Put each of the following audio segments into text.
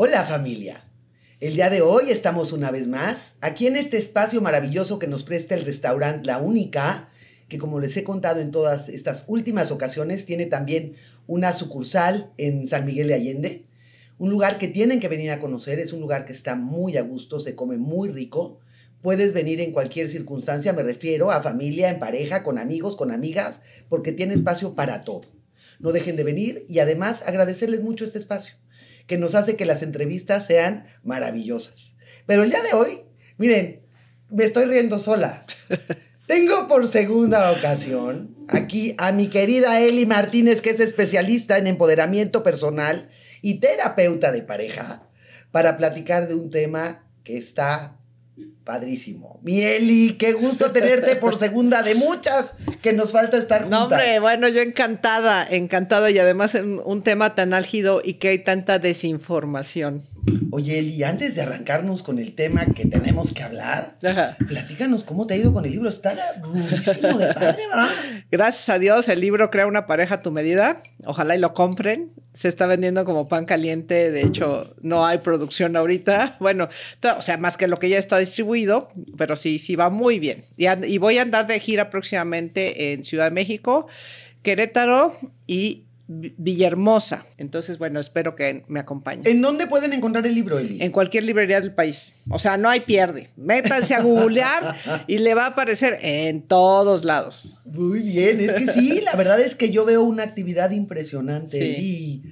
Hola familia. El día de hoy estamos una vez más aquí en este espacio maravilloso que nos presta el restaurante La Única, que como les he contado en todas estas últimas ocasiones, tiene también una sucursal en San Miguel de Allende. Un lugar que tienen que venir a conocer, es un lugar que está muy a gusto, se come muy rico. Puedes venir en cualquier circunstancia, me refiero a familia, en pareja, con amigos, con amigas, porque tiene espacio para todo. No dejen de venir y además agradecerles mucho este espacio que nos hace que las entrevistas sean maravillosas. Pero el día de hoy, miren, me estoy riendo sola. Tengo por segunda ocasión aquí a mi querida Eli Martínez, que es especialista en empoderamiento personal y terapeuta de pareja, para platicar de un tema que está Padrísimo. Mieli, qué gusto tenerte por segunda de muchas que nos falta estar juntas. No, hombre, bueno, yo encantada, encantada y además en un tema tan álgido y que hay tanta desinformación. Oye, Eli, antes de arrancarnos con el tema que tenemos que hablar, platícanos cómo te ha ido con el libro. Está rudísimo de padre, ¿verdad? Gracias a Dios, el libro Crea una pareja a tu medida. Ojalá y lo compren se está vendiendo como pan caliente. De hecho, no hay producción ahorita. Bueno, o sea, más que lo que ya está distribuido, pero sí, sí va muy bien. Y, voy a andar de gira próximamente en Ciudad de México, Querétaro y Villahermosa. Entonces, bueno, espero que me acompañen. ¿En dónde pueden encontrar el libro, Eli? En cualquier librería del país. O sea, no hay pierde. Métanse a googlear y le va a aparecer en todos lados. Muy bien, es que sí, la verdad es que yo veo una actividad impresionante y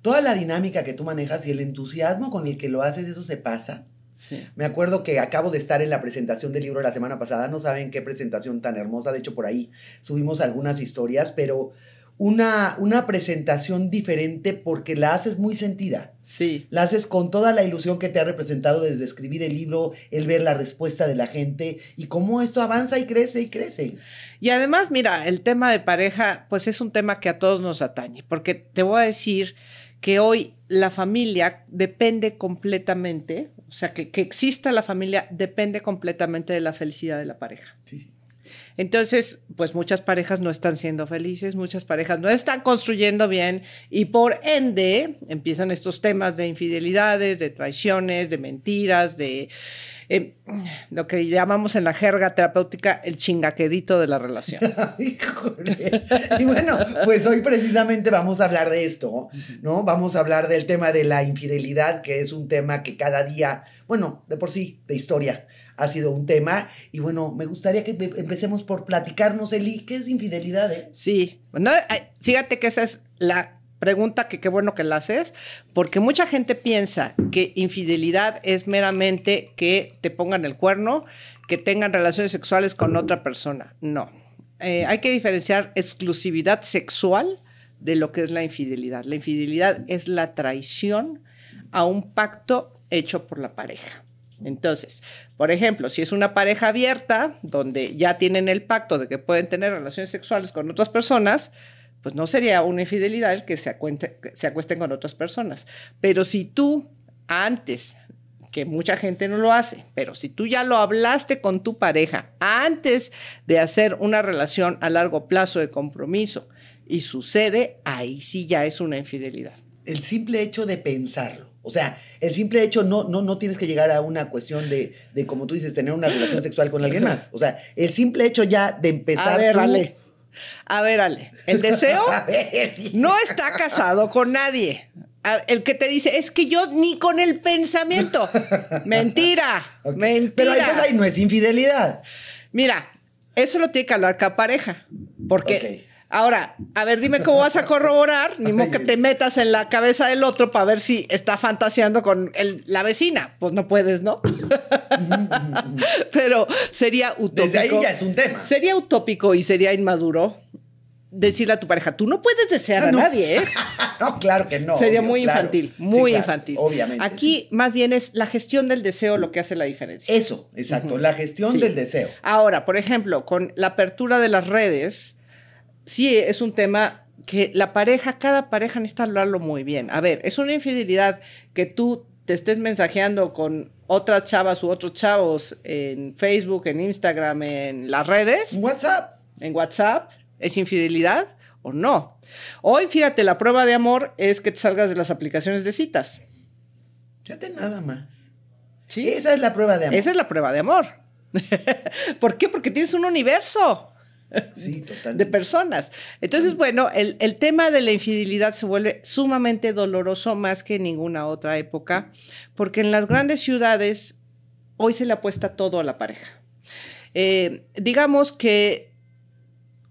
toda la dinámica que tú manejas y el entusiasmo con el que lo haces, eso se pasa. Sí. Me acuerdo que acabo de estar en la presentación del libro la semana pasada, no saben qué presentación tan hermosa, de hecho por ahí subimos algunas historias, pero una, presentación diferente porque la haces muy sentida. Sí. La haces con toda la ilusión que te ha representado desde escribir el libro, el ver la respuesta de la gente y cómo esto avanza y crece y crece. Y además, mira, el tema de pareja, pues es un tema que a todos nos atañe, porque te voy a decir que hoy la familia depende completamente, o sea, que, que exista la familia depende completamente de la felicidad de la pareja. Sí, sí. Entonces, pues muchas parejas no están siendo felices, muchas parejas no están construyendo bien y por ende empiezan estos temas de infidelidades, de traiciones, de mentiras, de em, lo que llamamos en la jerga terapéutica el chingaquedito de la relación. Y bueno, pues hoy precisamente vamos a hablar de esto, ¿no? Vamos a hablar del tema de la infidelidad, que es un tema que cada día, bueno, de por sí, de historia, ha sido un tema. Y bueno, me gustaría que em, empecemos por platicarnos, Eli, ¿qué es infidelidad? Eh? Sí, eh, fíjate que esa es la pregunta que qué bueno que la haces, porque mucha gente piensa que infidelidad es meramente que te pongan el cuerno, que tengan relaciones sexuales con otra persona. No, eh, hay que diferenciar exclusividad sexual de lo que es la infidelidad. La infidelidad es la traición a un pacto hecho por la pareja. Entonces, por ejemplo, si es una pareja abierta, donde ya tienen el pacto de que pueden tener relaciones sexuales con otras personas, pues no sería una infidelidad el que se, acuesten con otras personas. Pero si tú antes, que mucha gente no lo hace, pero si tú ya lo hablaste con tu pareja antes de hacer una relación a largo plazo de compromiso y sucede, ahí sí ya es una infidelidad. El simple hecho de pensarlo o sea, el simple hecho no, no, no tienes que llegar a una cuestión de, como tú dices, tener una relación sexual con alguien más. O sea, el simple hecho ya de empezar. A ver, Ale. A ver, Ale. El deseo no está casado con nadie. El que te dice, es que yo ni con el pensamiento. Mentira. Mentira. Pero ahí no es infidelidad. Mira, eso lo tiene que hablar cada pareja. Porque. Ahora, a ver, dime cómo vas a corroborar, ni modo que te metas en la cabeza del otro para ver si está fantaseando con la vecina. Pues no puedes, ¿no? Pero sería utópico. Desde ahí ya es un tema. Sería utópico y sería inmaduro decirle a tu pareja, tú no puedes desear ah, a nadie, ¿eh? no, claro que no. Sería muy infantil, muy infantil. obviamente. Aquí más bien es la gestión del deseo lo que hace la diferencia. Eso, exacto, la gestión del deseo. Ahora, por ejemplo, con la apertura de las redes, sí es un tema que la pareja, cada pareja necesita hablarlo muy bien. A ver, es una infidelidad que tú te estés mensajeando con otras chavas u otros chavos en Facebook, en Instagram, en las redes. WhatsApp. En WhatsApp. ¿Es infidelidad o no? Hoy, fíjate, la prueba de amor es que te salgas de las aplicaciones de citas. Fíjate nada más. Sí. Esa es la prueba de amor. Esa es la prueba de amor. ¿Por qué? Porque tienes un universo. De personas. Entonces, bueno, el, tema de la infidelidad se vuelve sumamente doloroso más que en ninguna otra época, porque en las grandes ciudades hoy se le apuesta todo a la pareja. Eh, digamos que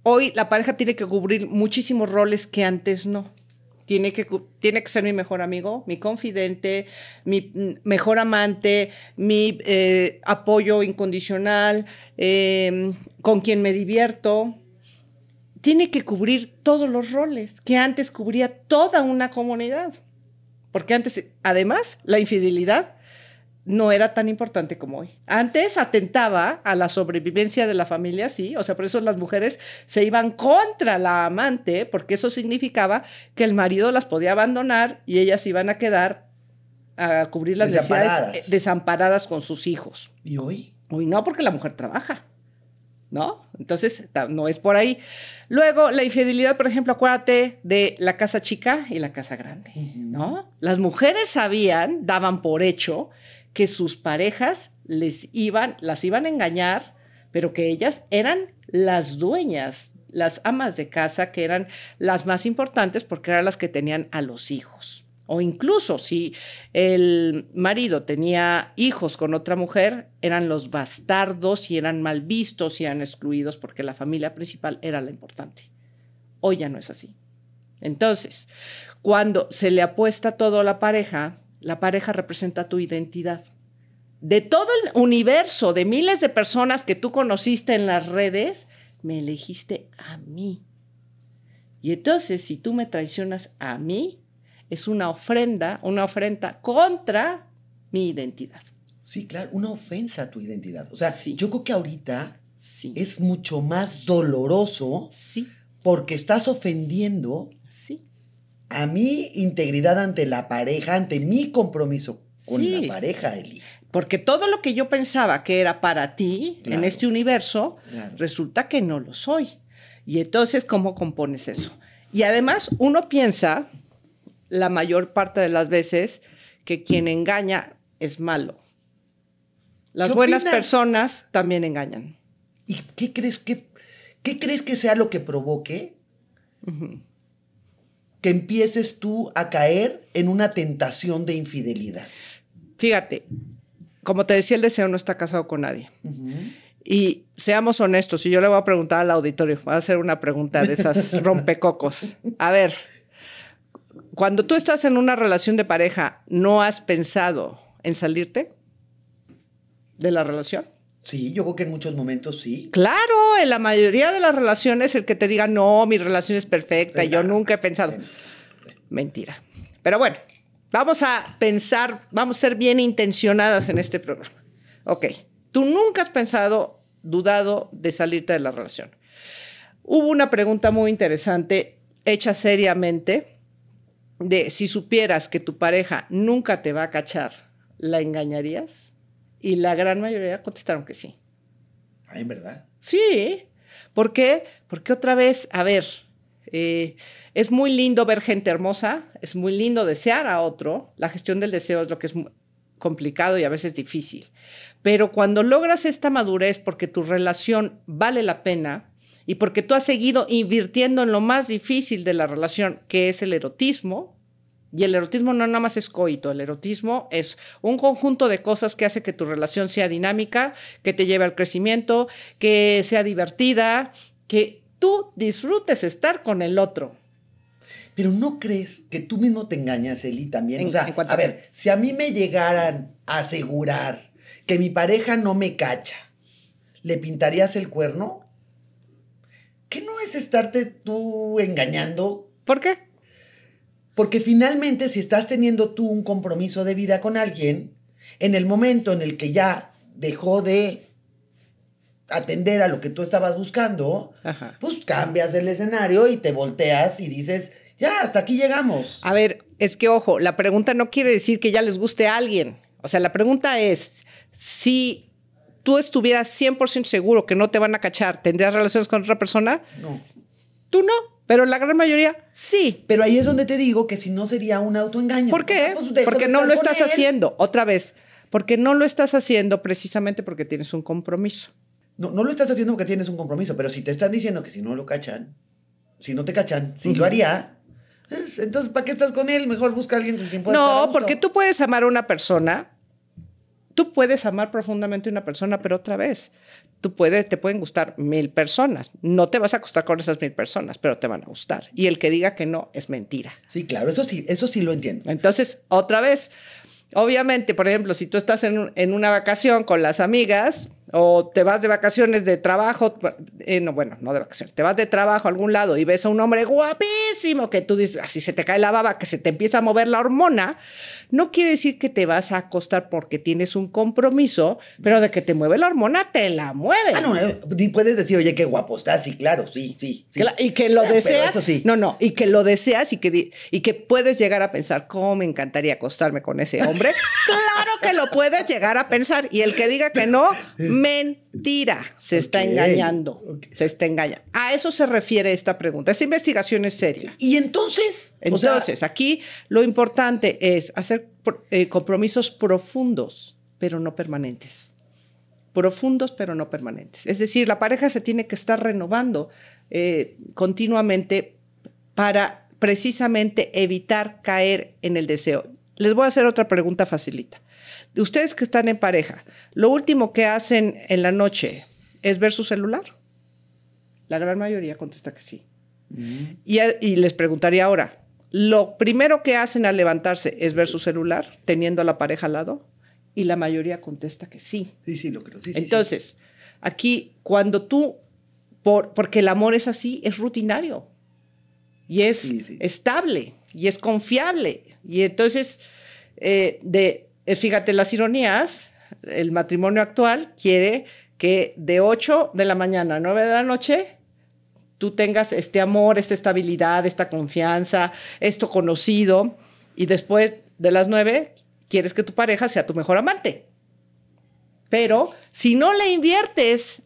hoy la pareja tiene que cubrir muchísimos roles que antes no tiene que, tiene que ser mi mejor amigo, mi confidente, mi mm, mejor amante, mi eh, apoyo incondicional, em, con quien me divierto. Tiene que cubrir todos los roles que antes cubría toda una comunidad. Porque antes, además, la infidelidad no era tan importante como hoy. Antes atentaba a la sobrevivencia de la familia, sí, o sea, por eso las mujeres se iban contra la amante, porque eso significaba que el marido las podía abandonar y ellas iban a quedar a cubrir las desamparadas. Eh, desamparadas con sus hijos. ¿Y hoy? Hoy no, porque la mujer trabaja. ¿no? Entonces, no es por ahí. Luego, la infidelidad, por ejemplo, acuérdate de la casa chica y la casa grande, ¿no? Las mujeres sabían, daban por hecho, que sus parejas les iban, las iban a engañar, pero que ellas eran las dueñas, las amas de casa, que eran las más importantes porque eran las que tenían a los hijos. O incluso si el marido tenía hijos con otra mujer, eran los bastardos y eran mal vistos y eran excluidos porque la familia principal era la importante. Hoy ya no es así. Entonces, cuando se le apuesta todo a la pareja, la pareja representa tu identidad. De todo el universo de miles de personas que tú conociste en las redes, me elegiste a mí. Y entonces, si tú me traicionas a mí, es una ofrenda, una ofrenda contra mi identidad. Sí, claro, una ofensa a tu identidad. O sea, yo creo que ahorita es mucho más doloroso sí. porque estás ofendiendo sí a mi integridad ante la pareja, ante mi compromiso con la pareja, Eli. Porque todo lo que yo pensaba que era para ti en este universo, resulta que no lo soy. Y entonces, ¿cómo compones eso? Y además, uno piensa la mayor parte de las veces que quien engaña es malo. Las buenas personas también engañan. ¿Y qué crees que, qué crees que sea lo que provoque que empieces tú a caer en una tentación de infidelidad? Fíjate, como te decía, el deseo no está casado con nadie. Y seamos honestos, y yo le voy a preguntar al auditorio, voy a hacer una pregunta de esas rompecocos. A ver, cuando tú estás en una relación de pareja, ¿no has pensado en salirte de la relación? Sí, yo creo que en muchos momentos sí. Claro, en la mayoría de las relaciones el que te diga, no, mi relación es perfecta, yo nunca he pensado. Mentira. Pero bueno, vamos a pensar, vamos a ser bien intencionadas en este programa. Ok, tú nunca has pensado, dudado de salirte de la relación. Hubo una pregunta muy interesante, hecha seriamente, de si supieras que tu pareja nunca te va a cachar, ¿la engañarías? Y la gran mayoría contestaron que sí. Ah, ¿en verdad? Sí. ¿Por qué? Porque otra vez, a ver, eh, es muy lindo ver gente hermosa, es muy lindo desear a otro. La gestión del deseo es lo que es complicado y a veces difícil. Pero cuando logras esta madurez porque tu relación vale la pena y porque tú has seguido invirtiendo en lo más difícil de la relación, que es el erotismo, y el erotismo no nada más es coito, el erotismo es un conjunto de cosas que hace que tu relación sea dinámica, que te lleve al crecimiento, que sea divertida, que tú disfrutes estar con el otro. Pero no crees que tú mismo te engañas, Eli, también. o sea, a ver, si a mí me llegaran a asegurar que mi pareja no me cacha, ¿le pintarías el cuerno? ¿Qué no es estarte tú engañando? ¿Por qué? Porque finalmente si estás teniendo tú un compromiso de vida con alguien, en el momento en el que ya dejó de atender a lo que tú estabas buscando, pues cambias del escenario y te volteas y dices, ya, hasta aquí llegamos. A ver, es que ojo, la pregunta no quiere decir que ya les guste a alguien. O sea, la pregunta es, si tú estuvieras 100% seguro que no te van a cachar, ¿tendrías relaciones con otra persona? No. ¿Tú no? Pero la gran mayoría sí. Pero ahí es donde te digo que si no sería un autoengaño. ¿Por qué? Pues, porque no lo estás haciendo. Otra vez, porque no lo estás haciendo precisamente porque tienes un compromiso. No, no lo estás haciendo porque tienes un compromiso, pero si te están diciendo que si no lo cachan, si no te cachan, si lo haría, entonces ¿para qué estás con él? Mejor busca a alguien con quien puedas. No, porque tú puedes amar a una persona Tú puedes amar profundamente a una persona, pero otra vez, tú puedes, te pueden gustar mil personas. No te vas a acostar con esas mil personas, pero te van a gustar. Y el que diga que no es mentira. Sí, claro, eso sí, eso sí lo entiendo. Entonces, otra vez, obviamente, por ejemplo, si tú estás en, en una vacación con las amigas, o te vas de vacaciones de trabajo, eh, no, bueno, no de vacaciones, te vas de trabajo a algún lado y ves a un hombre guapísimo que tú dices, así se te cae la baba, que se te empieza a mover la hormona, no quiere decir que te vas a acostar porque tienes un compromiso, pero de que te mueve la hormona, te la mueve. Ah, no, eh, puedes decir, oye, qué guapo estás, sí, claro, sí, sí. y que lo ah, deseas. sí. No, no, y que lo deseas y que, y que puedes llegar a pensar, ¿cómo me encantaría acostarme con ese hombre? claro que lo puedes llegar a pensar y el que diga que no, Mentira. Se está engañando. Se está engañando. A eso se refiere esta pregunta. Esta investigación es seria. ¿Y entonces? Entonces, aquí lo importante es hacer eh, compromisos profundos, pero no permanentes. Profundos, pero no permanentes. Es decir, la pareja se tiene que estar renovando eh, continuamente para precisamente evitar caer en el deseo. Les voy a hacer otra pregunta facilita ustedes que están en pareja, lo último que hacen en la noche es ver su celular. La gran mayoría contesta que sí. Mm. Y, les preguntaría ahora, ¿lo primero que hacen al levantarse es ver su celular teniendo a la pareja al lado? Y la mayoría contesta que sí. Sí, sí, lo creo. Sí, Entonces, aquí cuando tú, por, porque el amor es así, es rutinario y es estable y es confiable. Y entonces, eh, de eh, fíjate las ironías, el matrimonio actual quiere que de 8 de la mañana a 9 de la noche tú tengas este amor, esta estabilidad, esta confianza, esto conocido, y después de las 9 quieres que tu pareja sea tu mejor amante. Pero si no le inviertes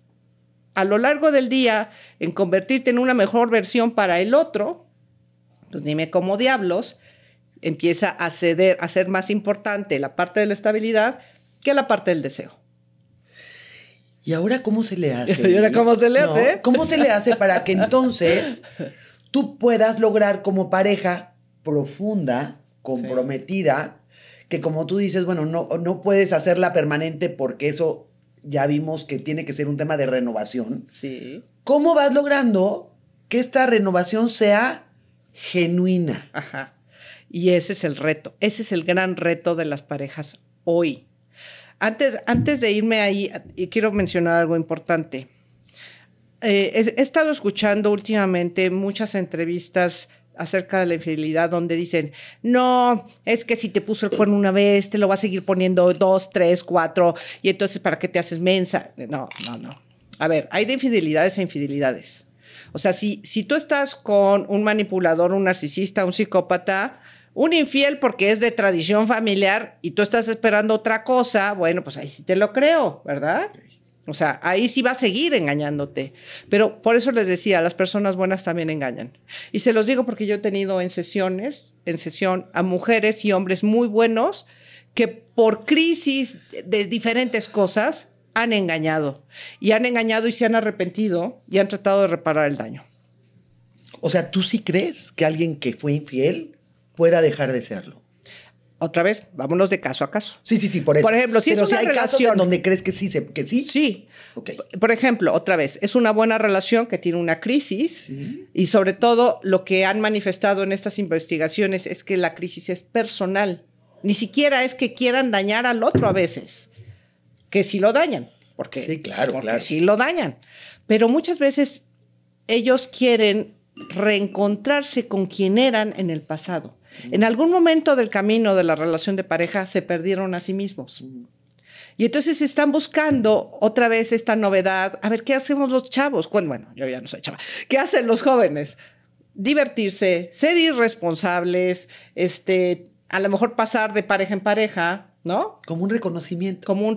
a lo largo del día en convertirte en una mejor versión para el otro, pues dime cómo diablos empieza a ceder, a ser más importante la parte de la estabilidad que la parte del deseo. ¿Y ahora cómo se le hace? cómo se le hace? ¿Cómo se le hace para que entonces tú puedas lograr como pareja profunda, comprometida, que como tú dices, bueno, no, no puedes hacerla permanente porque eso ya vimos que tiene que ser un tema de renovación. Sí. ¿Cómo vas logrando que esta renovación sea genuina? Ajá. Y ese es el reto, ese es el gran reto de las parejas hoy. Antes, antes de irme ahí, quiero mencionar algo importante. Eh, he, estado escuchando últimamente muchas entrevistas acerca de la infidelidad donde dicen, no, es que si te puso el cuerno una vez, te lo va a seguir poniendo dos, tres, cuatro, y entonces ¿para qué te haces mensa? No, no, no. A ver, hay de infidelidades e infidelidades. O sea, si, si tú estás con un manipulador, un narcisista, un psicópata, un infiel porque es de tradición familiar y tú estás esperando otra cosa, bueno, pues ahí sí te lo creo, ¿verdad? O sea, ahí sí va a seguir engañándote. Pero por eso les decía, las personas buenas también engañan. Y se los digo porque yo he tenido en sesiones, en sesión a mujeres y hombres muy buenos que por crisis de diferentes cosas han engañado. Y han engañado y se han arrepentido y han tratado de reparar el daño. O sea, ¿tú sí crees que alguien que fue infiel pueda dejar de serlo. Otra vez, vámonos de caso a caso. Sí, sí, sí, por eso. Por ejemplo, si hay casos en donde crees que sí, que sí. Sí. Por ejemplo, otra vez, es una buena relación que tiene una crisis y sobre todo lo que han manifestado en estas investigaciones es que la crisis es personal. Ni siquiera es que quieran dañar al otro a veces, que sí lo dañan, porque sí, claro, porque sí lo dañan. Pero muchas veces ellos quieren reencontrarse con quien eran en el pasado. En algún momento del camino de la relación de pareja se perdieron a sí mismos. Y entonces están buscando otra vez esta novedad. A ver, ¿qué hacemos los chavos? Bueno, yo ya no soy chava. ¿Qué hacen los jóvenes? Divertirse, ser irresponsables, este, a lo mejor pasar de pareja en pareja, ¿no? Como un reconocimiento. Como un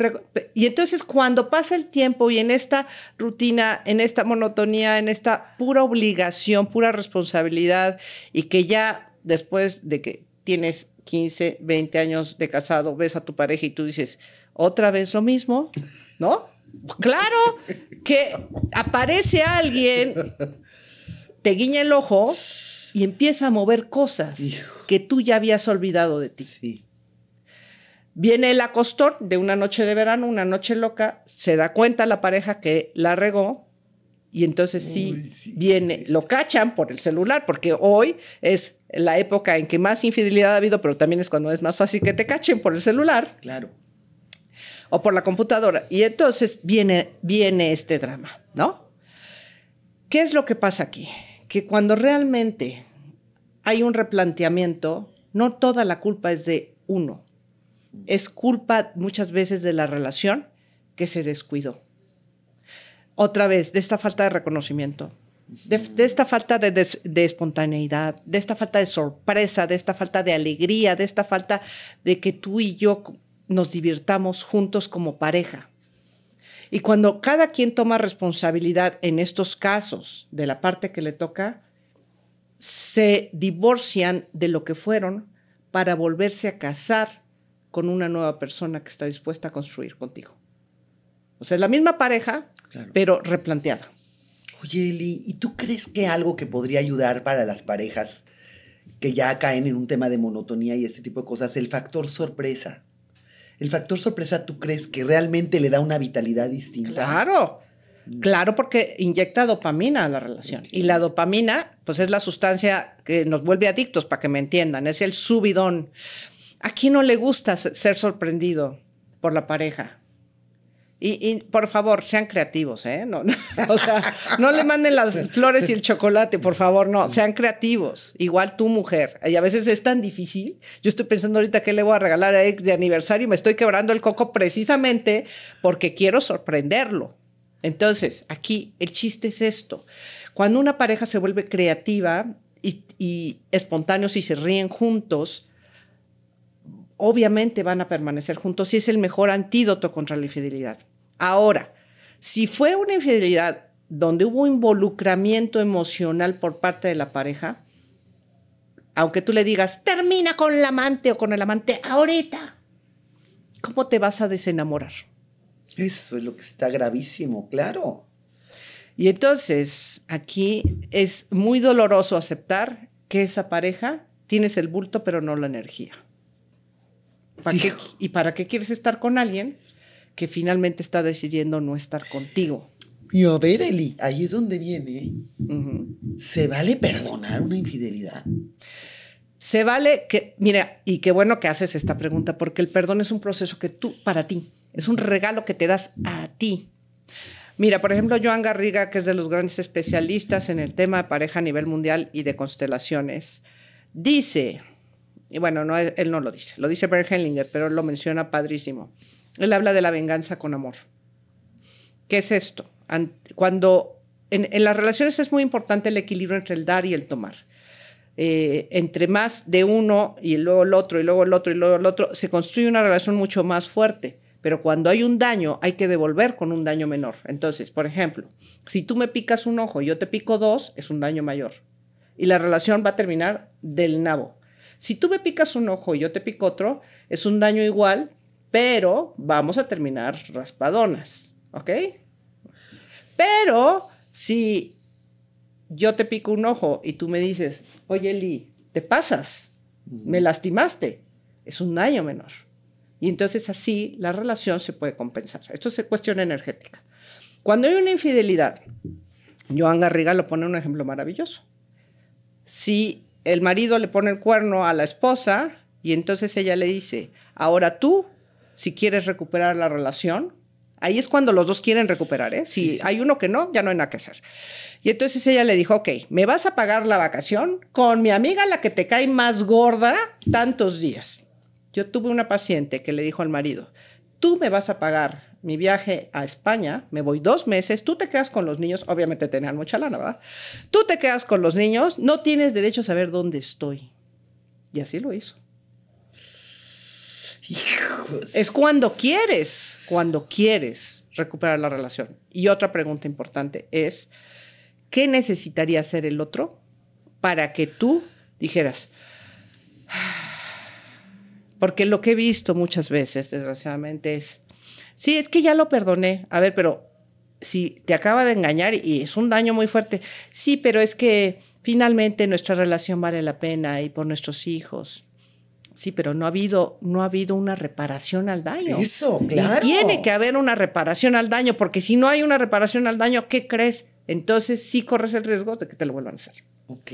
y entonces cuando pasa el tiempo y en esta rutina, en esta monotonía, en esta pura obligación, pura responsabilidad y que ya después de que tienes 15, 20 años de casado, ves a tu pareja y tú dices, otra vez lo mismo, ¿no? claro que aparece alguien, te guiña el ojo y empieza a mover cosas que tú ya habías olvidado de ti. Sí. Viene el acostor de una noche de verano, una noche loca, se da cuenta la pareja que la regó y entonces sí, viene, lo cachan por el celular, porque hoy es la época en que más infidelidad ha habido, pero también es cuando es más fácil que te cachen por el celular. Claro. O por la computadora. Y entonces viene, viene este drama, ¿no? ¿Qué es lo que pasa aquí? Que cuando realmente hay un replanteamiento, no toda la culpa es de uno es culpa muchas veces de la relación que se descuidó. Otra vez, de esta falta de reconocimiento, de, esta falta de, de, espontaneidad, de esta falta de sorpresa, de esta falta de alegría, de esta falta de que tú y yo nos divirtamos juntos como pareja. Y cuando cada quien toma responsabilidad en estos casos de la parte que le toca, se divorcian de lo que fueron para volverse a casar con una nueva persona que está dispuesta a construir contigo. O sea, es la misma pareja, pero replanteada. Oye, Eli, ¿y tú crees que algo que podría ayudar para las parejas que ya caen en un tema de monotonía y este tipo de cosas, el factor sorpresa? ¿El factor sorpresa tú crees que realmente le da una vitalidad distinta? Claro, mm. claro, porque inyecta dopamina a la relación. Y la dopamina, pues es la sustancia que nos vuelve adictos, para que me entiendan, es el subidón. ¿A no le gusta ser sorprendido por la pareja? Y, por favor, sean creativos, ¿eh? No, o sea, no le manden las flores y el chocolate, por favor, no, sean creativos. Igual tu mujer. Y a veces es tan difícil. Yo estoy pensando ahorita qué le voy a regalar a ex de aniversario y me estoy quebrando el coco precisamente porque quiero sorprenderlo. Entonces, aquí el chiste es esto. Cuando una pareja se vuelve creativa y, y espontáneos y se ríen juntos, obviamente van a permanecer juntos y es el mejor antídoto contra la infidelidad. Ahora, si fue una infidelidad donde hubo involucramiento emocional por parte de la pareja, aunque tú le digas, termina con el amante o con el amante ahorita, ¿cómo te vas a desenamorar? Eso es lo que está gravísimo, claro. Y entonces aquí es muy doloroso aceptar que esa pareja tienes el bulto pero no la energía. ¿Y para qué quieres estar con alguien que finalmente está decidiendo no estar contigo? Y a ahí es donde viene. ¿Se vale perdonar una infidelidad? Se vale que, mira, y qué bueno que haces esta pregunta, porque el perdón es un proceso que tú, para ti, es un regalo que te das a ti. Mira, por ejemplo, Joan Garriga, que es de los grandes especialistas en el tema de pareja a nivel mundial y de constelaciones, dice, y bueno, no, él no lo dice, lo dice Bert Hellinger, pero lo menciona padrísimo. Él habla de la venganza con amor. ¿Qué es esto? Cuando en, las relaciones es muy importante el equilibrio entre el dar y el tomar. Eh, entre más de uno y luego el otro y luego el otro y luego el otro, se construye una relación mucho más fuerte. Pero cuando hay un daño, hay que devolver con un daño menor. Entonces, por ejemplo, si tú me picas un ojo y yo te pico dos, es un daño mayor. Y la relación va a terminar del nabo. Si tú me picas un ojo y yo te pico otro, es un daño igual, pero vamos a terminar raspadonas, ¿ok? Pero si yo te pico un ojo y tú me dices, oye Eli, te pasas, me lastimaste, es un daño menor. Y entonces así la relación se puede compensar. Esto es cuestión energética. Cuando hay una infidelidad, Joan Garriga lo pone un ejemplo maravilloso. Si el marido le pone el cuerno a la esposa y entonces ella le dice, ahora tú, si quieres recuperar la relación, ahí es cuando los dos quieren recuperar, ¿eh? Si hay uno que no, ya no hay nada que hacer. Y entonces ella le dijo, ok, me vas a pagar la vacación con mi amiga la que te cae más gorda tantos días. Yo tuve una paciente que le dijo al marido, tú me vas a pagar mi viaje a España, me voy dos meses, tú te quedas con los niños, obviamente tenían mucha lana, ¿verdad? Tú te quedas con los niños, no tienes derecho a saber dónde estoy. Y así lo hizo. Es cuando quieres, cuando quieres recuperar la relación. Y otra pregunta importante es, ¿qué necesitaría hacer el otro para que tú dijeras, porque lo que he visto muchas veces, desgraciadamente, es, sí, es que ya lo perdoné. A ver, pero si te acaba de engañar y es un daño muy fuerte, sí, pero es que finalmente nuestra relación vale la pena y por nuestros hijos. Sí, pero no ha habido, no ha habido una reparación al daño. Eso, claro. tiene que haber una reparación al daño, porque si no hay una reparación al daño, ¿qué crees? Entonces sí corres el riesgo de que te lo vuelvan a hacer. Ok.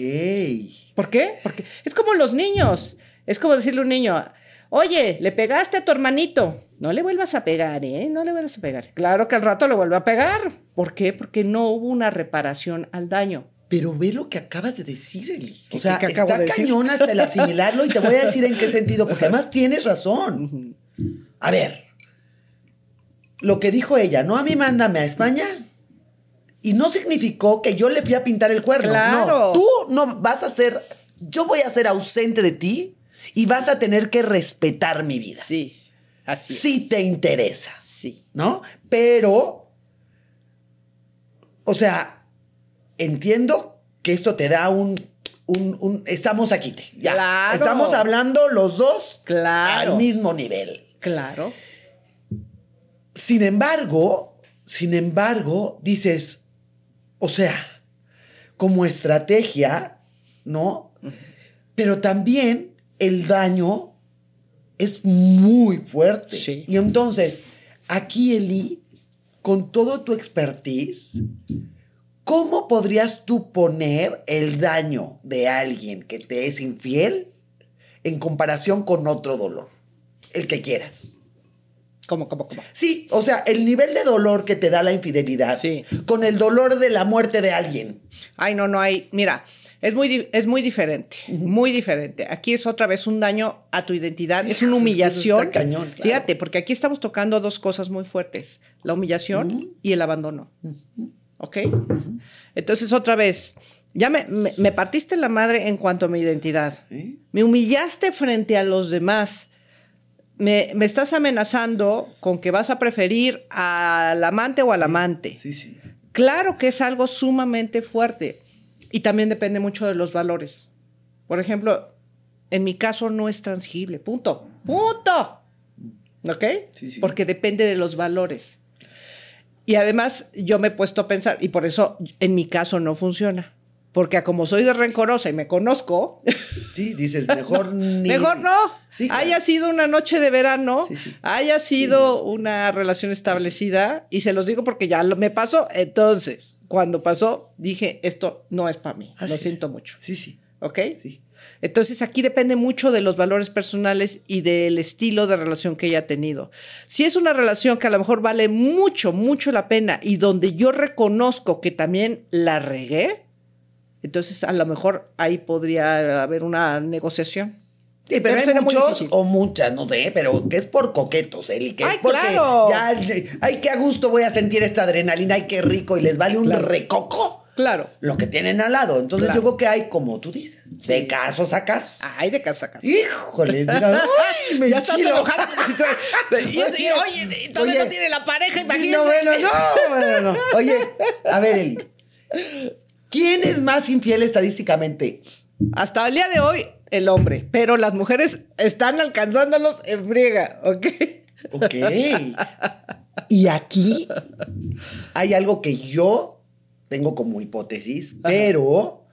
¿Por qué? Porque es como los niños. Es como decirle a un niño, Oye, le pegaste a tu hermanito. No le vuelvas a pegar, ¿eh? No le vuelvas a pegar. Claro que al rato le vuelve a pegar. ¿Por qué? Porque no hubo una reparación al daño. Pero ve lo que acabas de decir, Eli. O sea, que está cañón hasta el asimilarlo y te voy a decir en qué sentido, porque además tienes razón. A ver, lo que dijo ella, no a mí mándame a España, y no significó que yo le fui a pintar el cuerno. Claro. No, tú no vas a ser, yo voy a ser ausente de ti y vas a tener que respetar mi vida. Sí. Así. Si te interesa. Sí. ¿No? Pero, o sea, entiendo que esto te da un... estamos aquí. Ya. Claro. Estamos hablando los dos claro. al mismo nivel. Claro. Sin embargo, sin embargo, dices, o sea, como estrategia, ¿no? Pero también el daño es muy fuerte. Y entonces, aquí Eli, con todo tu expertise, ¿cómo podrías tú poner el daño de alguien que te es infiel en comparación con otro dolor? El que quieras. ¿Cómo, cómo, cómo? Sí, o sea, el nivel de dolor que te da la infidelidad sí. con el dolor de la muerte de alguien. Ay, no, no hay. Mira, es muy, es muy diferente, muy diferente. Aquí es otra vez un daño a tu identidad, es una humillación. Fíjate, porque aquí estamos tocando dos cosas muy fuertes, la humillación y el abandono. ¿Ok? Entonces, otra vez, ya me, partiste la madre en cuanto a mi identidad. Me humillaste frente a los demás. Me, me, estás amenazando con que vas a preferir al amante o al amante. Sí, sí. Claro que es algo sumamente fuerte. Y también depende mucho de los valores. Por ejemplo, en mi caso no es transgible. punto, punto. ¿Ok? Porque depende de los valores. Y además yo me he puesto a pensar, y por eso en mi caso no funciona. Porque como soy de rencorosa y me conozco. Sí, dices, mejor ni. Mejor no. Sí, Haya sido una noche de verano, haya sido una relación establecida, y se los digo porque ya me pasó. Entonces, cuando pasó, dije, esto no es para mí. lo siento mucho. Sí, sí. ¿Ok? Sí. Entonces aquí depende mucho de los valores personales y del estilo de relación que ella ha tenido. Si es una relación que a lo mejor vale mucho, mucho la pena y donde yo reconozco que también la regué, entonces, a lo mejor ahí podría haber una negociación. Sí, pero, es hay muchos o muchas, no sé, pero que es por coquetos, Eli, Ay, claro. ay, qué a gusto voy a sentir esta adrenalina, ay, qué rico, y les vale un recoco. Claro. Lo que tienen al lado. Entonces yo creo que hay, como tú dices, de casos a casos. ay de casos a casos. Híjole, mira, ay, me ya estás enojado. y, y, oye, todavía no tiene la pareja, imagínate. no, bueno, no. Oye, a ver, Eli. ¿Quién es más infiel estadísticamente? Hasta el día de hoy, el hombre, pero las mujeres están alcanzándolos en friega, ¿ok? Ok. Y aquí hay algo que yo tengo como hipótesis, pero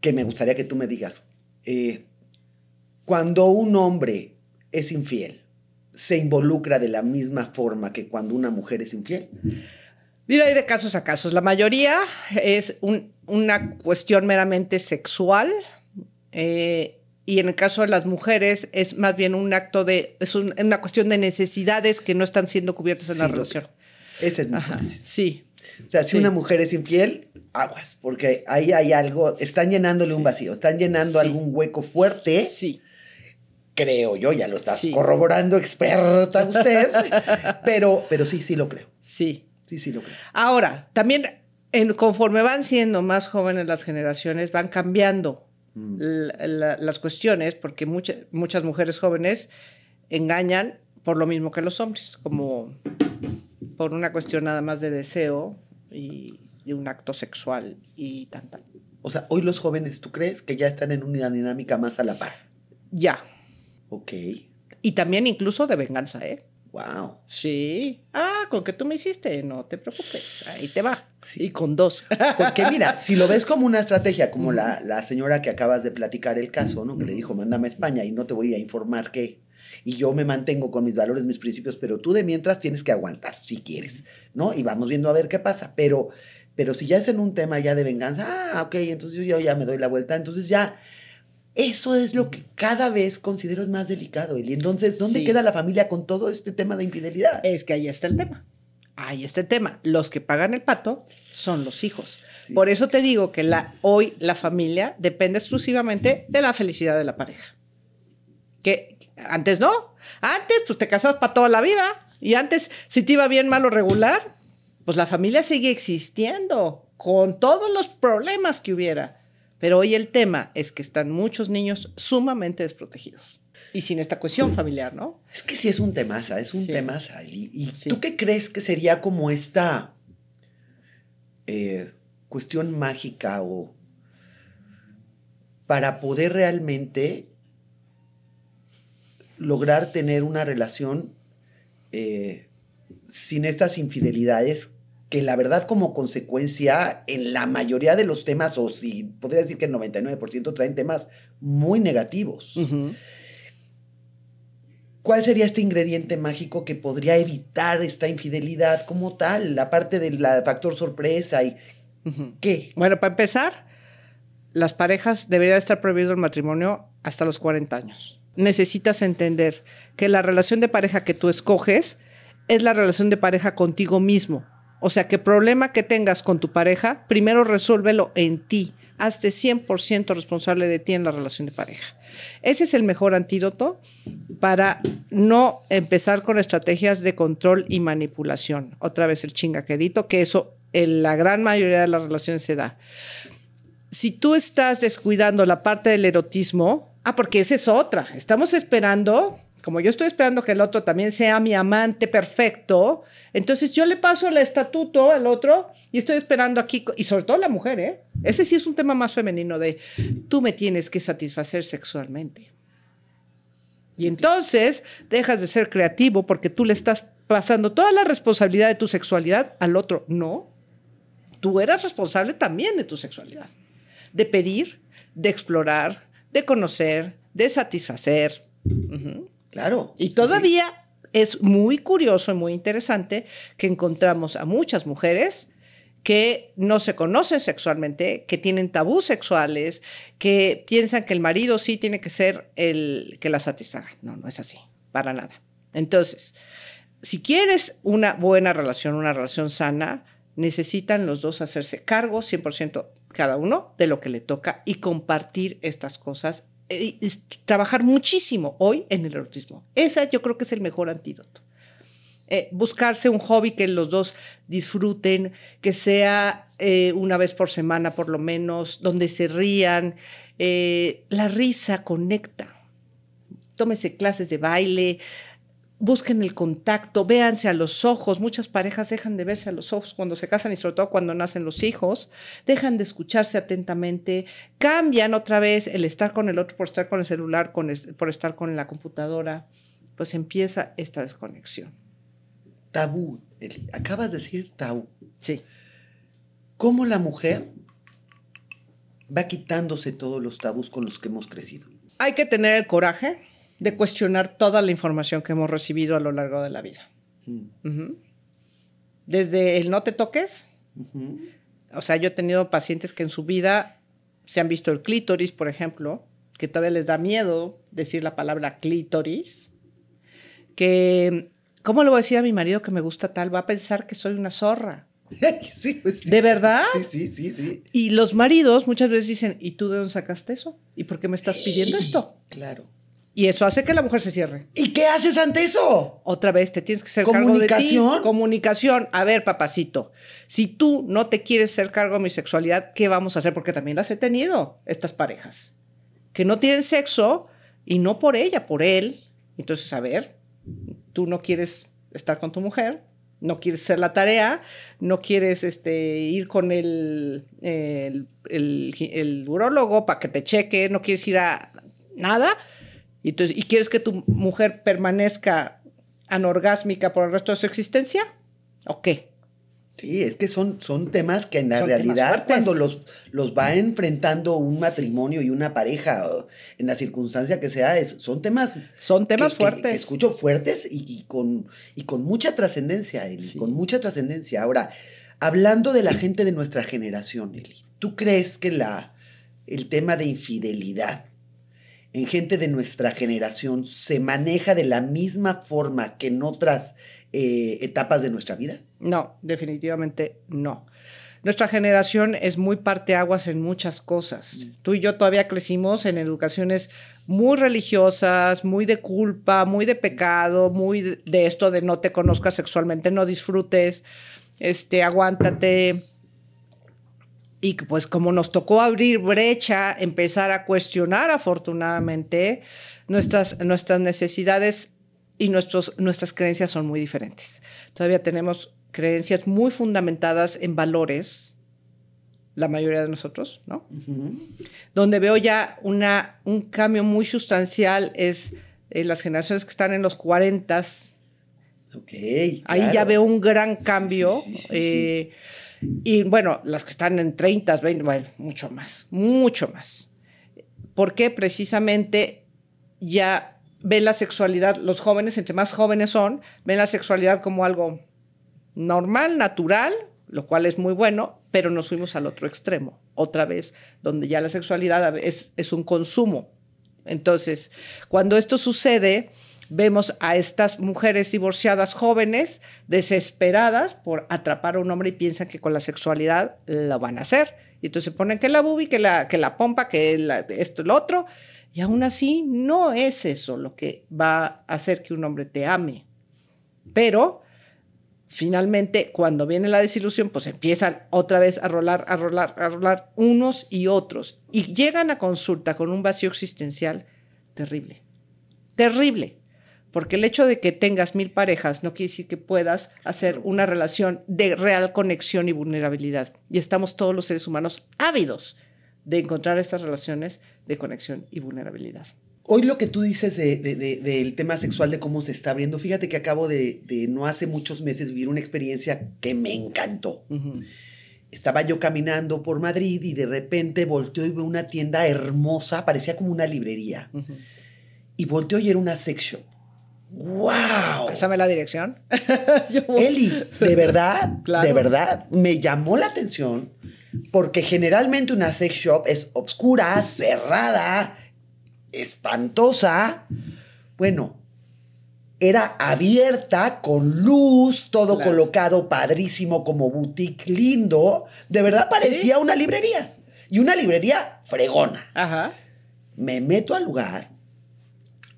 que me gustaría que tú me digas. Eh, cuando un hombre es infiel, se involucra de la misma forma que cuando una mujer es infiel. Mira, hay de casos a casos. La mayoría es una cuestión meramente sexual. Eh, y en el caso de las mujeres es más bien un acto de, es una cuestión de necesidades que no están siendo cubiertas en la relación. Ese es mi Sí. O sea, si una mujer es infiel, aguas, porque ahí hay algo, están llenándole un vacío, están llenando algún hueco fuerte. Sí. Creo yo, ya lo estás corroborando, experta usted, pero, pero sí, sí lo creo. Sí. Sí, sí, lo creo. Ahora, también en, conforme van siendo más jóvenes las generaciones, van cambiando mm. las cuestiones, porque muchas mujeres jóvenes engañan por lo mismo que los hombres, como por una cuestión nada más de deseo y, un acto sexual y tal, O sea, hoy los jóvenes, ¿tú crees que ya están en una dinámica más a la par? Ya. Ok. Y también incluso de venganza, ¿eh? Wow. Sí. Ah, con que tú me hiciste, no te preocupes. Ahí te va. Sí. Y con dos. Porque mira, si lo ves como una estrategia, como la, la señora que acabas de platicar el caso, ¿no? Que le dijo, mándame a España y no te voy a informar qué. y yo me mantengo con mis valores, mis principios, pero tú de mientras tienes que aguantar si quieres, ¿no? Y vamos viendo a ver qué pasa, pero pero si ya es en un tema ya de venganza, ah, ok, entonces yo ya me doy la vuelta, entonces ya eso es lo que cada vez considero más delicado. Y entonces, ¿dónde queda la familia con todo este tema de infidelidad? Es que ahí está el tema. Ahí está el tema. Los que pagan el pato son los hijos. Por eso te digo que la, hoy la familia depende exclusivamente de la felicidad de la pareja. Que antes no. Antes, pues te casas para toda la vida. Y antes, si te iba bien, malo regular, pues la familia sigue existiendo con todos los problemas que hubiera. Pero hoy el tema es que están muchos niños sumamente desprotegidos y sin esta cuestión familiar, ¿no? Es que sí es un temaza, es un tema temaza. ¿Y, tú qué crees que sería como esta eh, cuestión mágica o para poder realmente lograr tener una relación eh, sin estas infidelidades que la verdad como consecuencia en la mayoría de los temas, o si podría decir que el 99% traen temas muy negativos. ¿Cuál sería este ingrediente mágico que podría evitar esta infidelidad como tal? La parte del factor sorpresa y qué. Bueno, para empezar, las parejas deberían estar prohibido el matrimonio hasta los 40 años. Necesitas entender que la relación de pareja que tú escoges es la relación de pareja contigo mismo o sea, que problema que tengas con tu pareja, primero resuélvelo en ti. Hazte 100% responsable de ti en la relación de pareja. Ese es el mejor antídoto para no empezar con estrategias de control y manipulación. Otra vez el chingaquedito, que eso en la gran mayoría de las relaciones se da. Si tú estás descuidando la parte del erotismo, ah, porque esa es otra. Estamos esperando como yo estoy esperando que el otro también sea mi amante perfecto, entonces yo le paso el estatuto al otro y estoy esperando aquí, y sobre todo la mujer, ¿eh? Ese sí es un tema más femenino de tú me tienes que satisfacer sexualmente. Y entonces dejas de ser creativo porque tú le estás pasando toda la responsabilidad de tu sexualidad al otro. No, tú eras responsable también de tu sexualidad, de pedir, de explorar, de conocer, de satisfacer. Claro. Y todavía es muy curioso y muy interesante que encontramos a muchas mujeres que no se conocen sexualmente, que tienen tabús sexuales, que piensan que el marido sí tiene que ser el que la satisfaga. No, no es así, para nada. Entonces, si quieres una buena relación, una relación sana, necesitan los dos hacerse cargo 100% cada uno de lo que le toca y compartir estas cosas eh, trabajar muchísimo hoy en el erotismo. Esa yo creo que es el mejor antídoto. Eh, buscarse un hobby que los dos disfruten, que sea eh, una vez por semana por lo menos, donde se rían. la risa conecta. Tómese clases de baile, busquen el contacto, véanse a los ojos. Muchas parejas dejan de verse a los ojos cuando se casan y sobre todo cuando nacen los hijos, dejan de escucharse atentamente, cambian otra vez el estar con el otro por estar con el celular, por estar con la computadora. Pues empieza esta desconexión. Tabú, Acabas de decir tabú. Sí. ¿Cómo la mujer va quitándose todos los tabús con los que hemos crecido? Hay que tener el coraje de cuestionar toda la información que hemos recibido a lo largo de la vida. Mm. Desde el no te toques, o sea, yo he tenido pacientes que en su vida se han visto el clítoris, por ejemplo, que todavía les da miedo decir la palabra clítoris, que, ¿cómo le voy a decir a mi marido que me gusta tal? Va a pensar que soy una zorra. Pues ¿De verdad? Sí, sí, sí, sí. Y los maridos muchas veces dicen, ¿y tú de dónde sacaste eso? ¿Y por qué me estás pidiendo esto? Claro. Y eso hace que la mujer se cierre. ¿Y qué haces ante eso? Otra vez te tienes que hacer cargo de ti. Comunicación. A ver, papacito, si tú no te quieres hacer cargo de mi sexualidad, ¿qué vamos a hacer? Porque también las he tenido, estas parejas, que no tienen sexo y no por ella, por él. Entonces, a ver, tú no quieres estar con tu mujer, no quieres hacer la tarea, no quieres este, ir con el, el, el, el urólogo para que te cheque, no quieres ir a nada y, quieres que tu mujer permanezca anorgásmica por el resto de su existencia? ¿O qué? Sí, es que son, son temas que en la realidad cuando los, los va enfrentando un matrimonio y una pareja, en la circunstancia que sea, es, son temas... Son temas fuertes. escucho fuertes y, con, mucha trascendencia, Eli, con mucha trascendencia. Ahora, hablando de la gente de nuestra generación, Eli, ¿tú crees que la, el tema de infidelidad en gente de nuestra generación se maneja de la misma forma que en otras eh, etapas de nuestra vida? No, definitivamente no. Nuestra generación es muy parteaguas en muchas cosas. Mm. Tú y yo todavía crecimos en educaciones muy religiosas, muy de culpa, muy de pecado, muy de esto de no te conozcas sexualmente, no disfrutes, este, aguántate y pues como nos tocó abrir brecha, empezar a cuestionar afortunadamente, nuestras, nuestras necesidades y nuestros, nuestras creencias son muy diferentes. Todavía tenemos creencias muy fundamentadas en valores, la mayoría de nosotros, ¿no? Donde veo ya una, un cambio muy sustancial es en eh, las generaciones que están en los 40. Okay, Ahí ya veo un gran cambio. Sí, eh, y bueno, las que están en 30, 20, bueno, mucho más, mucho más. Porque precisamente ya ven la sexualidad, los jóvenes, entre más jóvenes son, ven la sexualidad como algo normal, natural, lo cual es muy bueno, pero nos fuimos al otro extremo, otra vez, donde ya la sexualidad es, es un consumo. Entonces, cuando esto sucede, vemos a estas mujeres divorciadas jóvenes desesperadas por atrapar a un hombre y piensan que con la sexualidad lo van a hacer. Y entonces ponen que la bubi, que la, pompa, que la, esto, lo otro. Y aún así no es eso lo que va a hacer que un hombre te ame. Pero finalmente cuando viene la desilusión, pues empiezan otra vez a rolar, a rolar, a rolar unos y otros. Y llegan a consulta con un vacío existencial terrible. Terrible porque el hecho de que tengas mil parejas no quiere decir que puedas hacer una relación de real conexión y vulnerabilidad. Y estamos todos los seres humanos ávidos de encontrar estas relaciones de conexión y vulnerabilidad. Hoy lo que tú dices del tema sexual, de cómo se está abriendo, fíjate que acabo de, no hace muchos meses vivir una experiencia que me encantó. Estaba yo caminando por Madrid y de repente volteo y veo una tienda hermosa, parecía como una librería. Y volteo y era una sex shop. ¡Wow! Pásame la dirección. Eli, de verdad, de verdad, me llamó la atención porque generalmente una sex shop es oscura, cerrada, espantosa. Bueno, era abierta, con luz, todo colocado padrísimo como boutique lindo. De verdad parecía una librería. Y una librería fregona. Ajá. Me meto al lugar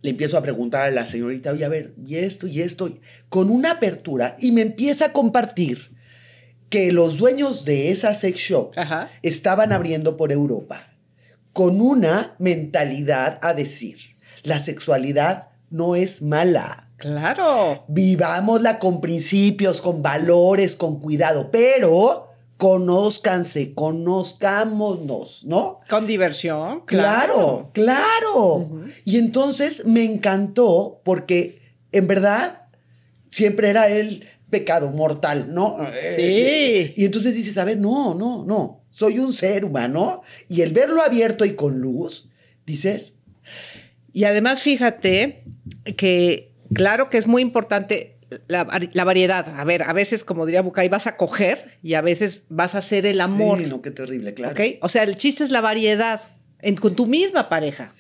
le empiezo a preguntar a la señorita, oye, a ver, y esto, y esto, con una apertura, y me empieza a compartir que los dueños de esa sex shop estaban abriendo por Europa con una mentalidad a decir, la sexualidad no es mala. Claro. Vivámosla con principios, con valores, con cuidado, pero conózcanse, conozcámonos, ¿no? Con diversión. Claro, claro. claro. Y entonces me encantó porque en verdad siempre era el pecado mortal, ¿no? Eh, sí. y entonces dices, a ver, no, no, no, soy un ser humano y el verlo abierto y con luz, dices. Y además fíjate que claro que es muy importante la, variedad. A ver, a veces, como diría Bucay, vas a coger y a veces vas a hacer el amor. Sí, no, qué terrible, claro. O sea, el chiste es la variedad con tu misma pareja.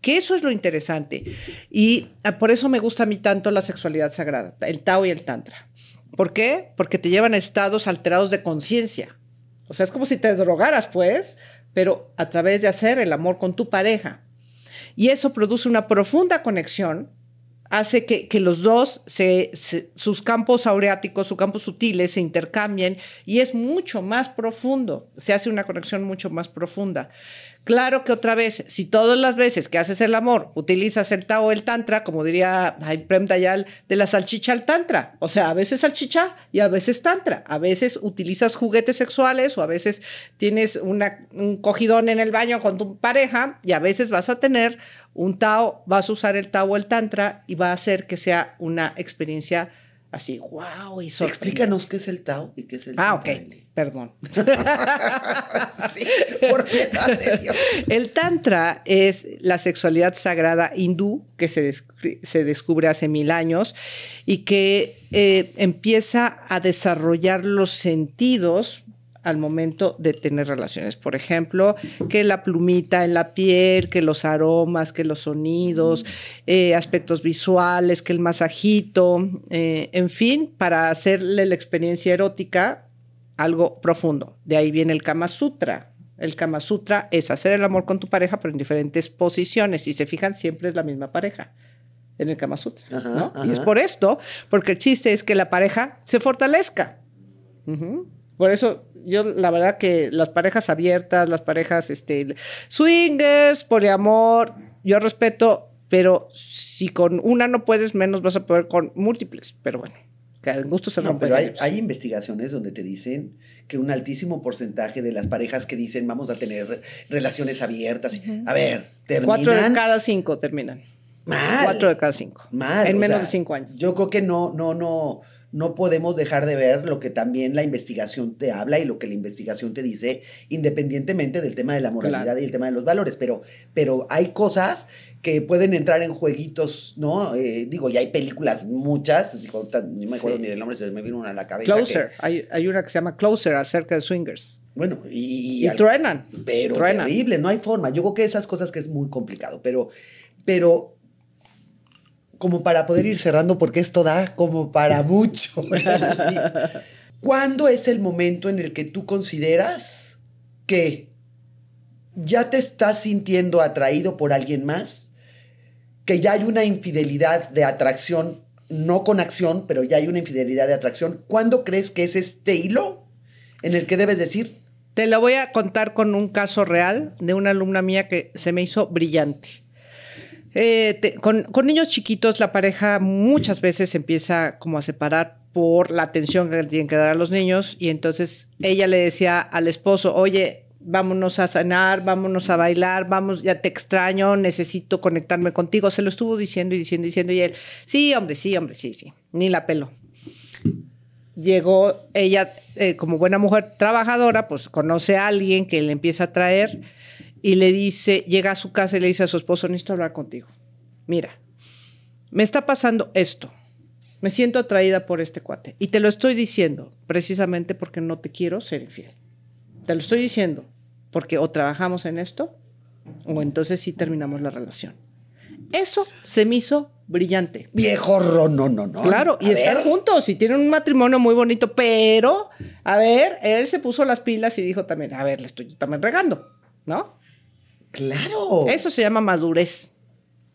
Que eso es lo interesante. Y ah, por eso me gusta a mí tanto la sexualidad sagrada, el Tao y el Tantra. ¿Por qué? Porque te llevan a estados alterados de conciencia. O sea, es como si te drogaras, pues, pero a través de hacer el amor con tu pareja. Y eso produce una profunda conexión hace que, los dos, sus campos aureáticos, sus campos sutiles se intercambien y es mucho más profundo, se hace una conexión mucho más profunda. Claro que otra vez, si todas las veces que haces el amor utilizas el Tao o el Tantra, como diría Prem Dayal, de la salchicha al Tantra. O sea, a veces salchicha y a veces Tantra. A veces utilizas juguetes sexuales o a veces tienes una, un cogidón en el baño con tu pareja y a veces vas a tener un Tao, vas a usar el Tao o el Tantra y va a hacer que sea una experiencia así, wow. Y Explícanos qué es el Tao y qué es el Ah, Perdón. sí, El Tantra es la sexualidad sagrada hindú que se, descubre hace mil años y que eh, empieza a desarrollar los sentidos al momento de tener relaciones. Por ejemplo, que la plumita en la piel, que los aromas, que los sonidos, eh, aspectos visuales, que el masajito, eh, en fin, para hacerle la experiencia erótica algo profundo. De ahí viene el Kama Sutra. El Kama Sutra es hacer el amor con tu pareja, pero en diferentes posiciones. Si se fijan, siempre es la misma pareja en el Kama Sutra. Y es por esto, porque el chiste es que la pareja se fortalezca. Por eso yo la verdad que las parejas abiertas, las parejas este, swingers, poliamor, yo respeto, pero si con una no puedes, menos vas a poder con múltiples, pero bueno gusto se pero hay, investigaciones donde te dicen que un altísimo porcentaje de las parejas que dicen vamos a tener relaciones abiertas. A ver, terminan. Cuatro de cada cinco terminan. Mal. Cuatro de cada cinco. Mal. En menos de cinco años. Yo creo que no, no, no no podemos dejar de ver lo que también la investigación te habla y lo que la investigación te dice, independientemente del tema de la moralidad y el tema de los valores. Pero, pero hay cosas que pueden entrar en jueguitos, ¿no? Eh, digo, ya hay películas muchas, no me acuerdo ni del nombre, se me vino una a la cabeza. Closer, hay, una que se llama Closer acerca de swingers. Bueno, y... Y, truenan. Pero increíble, terrible, no hay forma. Yo creo que esas cosas que es muy complicado, pero... pero como para poder ir cerrando, porque esto da como para mucho. ¿Cuándo es el momento en el que tú consideras que ya te estás sintiendo atraído por alguien más que ya hay una infidelidad de atracción, no con acción, pero ya hay una infidelidad de atracción, ¿cuándo crees que es este hilo en el que debes decir? Te lo voy a contar con un caso real de una alumna mía que se me hizo brillante. Eh, con, con, niños chiquitos la pareja muchas veces empieza como a separar por la atención que le tienen que dar a los niños y entonces ella le decía al esposo, oye, vámonos a sanar, vámonos a bailar, vamos, ya te extraño, necesito conectarme contigo. Se lo estuvo diciendo y diciendo y diciendo y él, sí, hombre, sí, hombre, sí, sí, ni la pelo. Llegó ella eh, como buena mujer trabajadora, pues conoce a alguien que le empieza a traer y le dice, llega a su casa y le dice a su esposo, necesito hablar contigo. Mira, me está pasando esto. Me siento atraída por este cuate. Y te lo estoy diciendo precisamente porque no te quiero ser infiel. Te lo estoy diciendo porque o trabajamos en esto o entonces sí terminamos la relación. Eso se me hizo brillante. Viejo no, no, no. Claro, y estar juntos y tienen un matrimonio muy bonito, pero, a ver, él se puso las pilas y dijo también, a ver, le estoy también regando, ¿no? Claro. Eso se llama madurez.